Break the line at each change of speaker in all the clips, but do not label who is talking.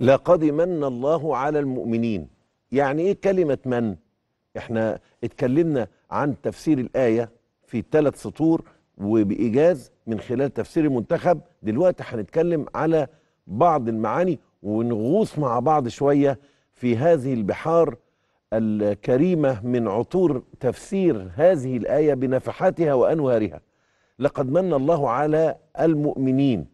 لقد من الله على المؤمنين يعني ايه كلمة من احنا اتكلمنا عن تفسير الآية في ثلاث سطور وبإيجاز من خلال تفسير المنتخب دلوقتي هنتكلم على بعض المعاني ونغوص مع بعض شوية في هذه البحار الكريمة من عطور تفسير هذه الآية بنفحاتها وأنوارها لقد من الله على المؤمنين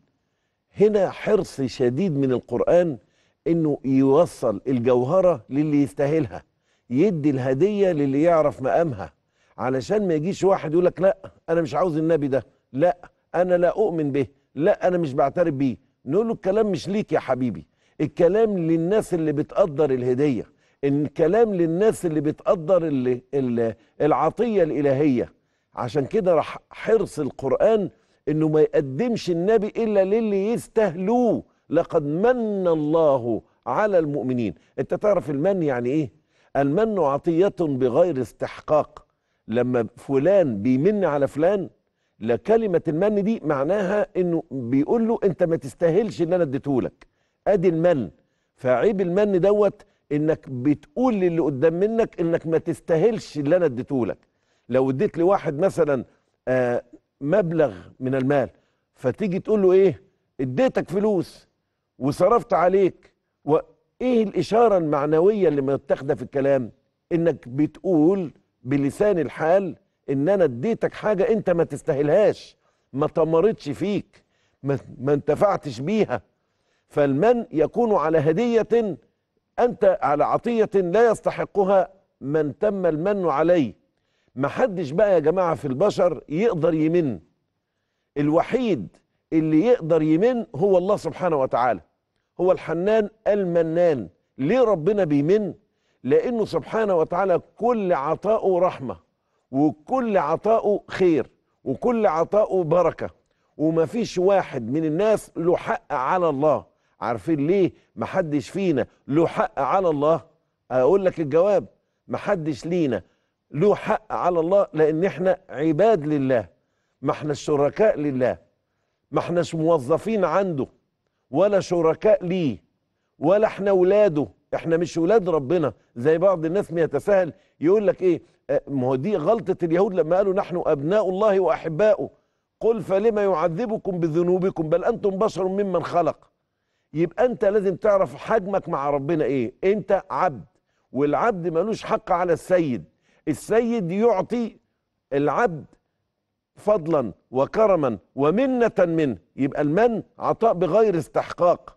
هنا حرص شديد من القرآن انه يوصل الجوهره للي يستاهلها يدي الهديه للي يعرف مقامها علشان ما يجيش واحد يقول لك لا انا مش عاوز النبي ده لا انا لا اؤمن به لا انا مش بعترف بيه نقول له الكلام مش ليك يا حبيبي الكلام للناس اللي بتقدر الهديه الكلام للناس اللي بتقدر اللي اللي العطيه الالهيه عشان كده راح حرص القران انه ما يقدمش النبي الا للي يستاهلوه لقد من الله على المؤمنين انت تعرف المن يعني ايه المن عطية بغير استحقاق لما فلان بيمن على فلان لكلمة المن دي معناها انه بيقول له انت ما تستاهلش ان انا اديتهولك ادي المن فعيب المن دوت انك بتقول للي قدام منك انك ما تستاهلش اللي انا اديتهولك لو اديت لواحد مثلا آه مبلغ من المال فتيجي تقول له ايه اديتك فلوس وصرفت عليك وايه الاشاره المعنويه اللي متاخده في الكلام انك بتقول بلسان الحال ان انا اديتك حاجه انت ما تستاهلهاش ما تمرتش فيك ما, ما انتفعتش بيها فالمن يكون على هديه انت على عطيه لا يستحقها من تم المن عليه محدش بقى يا جماعه في البشر يقدر يمن الوحيد اللي يقدر يمن هو الله سبحانه وتعالى هو الحنان المنان ليه ربنا بيمن لانه سبحانه وتعالى كل عطاءه رحمه وكل عطاءه خير وكل عطاءه بركه ومفيش واحد من الناس له حق على الله عارفين ليه محدش فينا له حق على الله اقول لك الجواب محدش لينا له حق على الله لان احنا عباد لله ما احنا شركاء لله ما احناش موظفين عنده ولا شركاء ليه ولا احنا ولاده احنا مش ولاد ربنا زي بعض الناس يتساهل يقول لك ايه آه، ما هو دي غلطه اليهود لما قالوا نحن ابناء الله واحباؤه قل فلما يعذبكم بذنوبكم بل انتم بشر ممن خلق يبقى انت لازم تعرف حجمك مع ربنا ايه انت عبد والعبد ملوش حق على السيد السيد يعطي العبد فضلا وكرما ومنة منه يبقى المن عطاء بغير استحقاق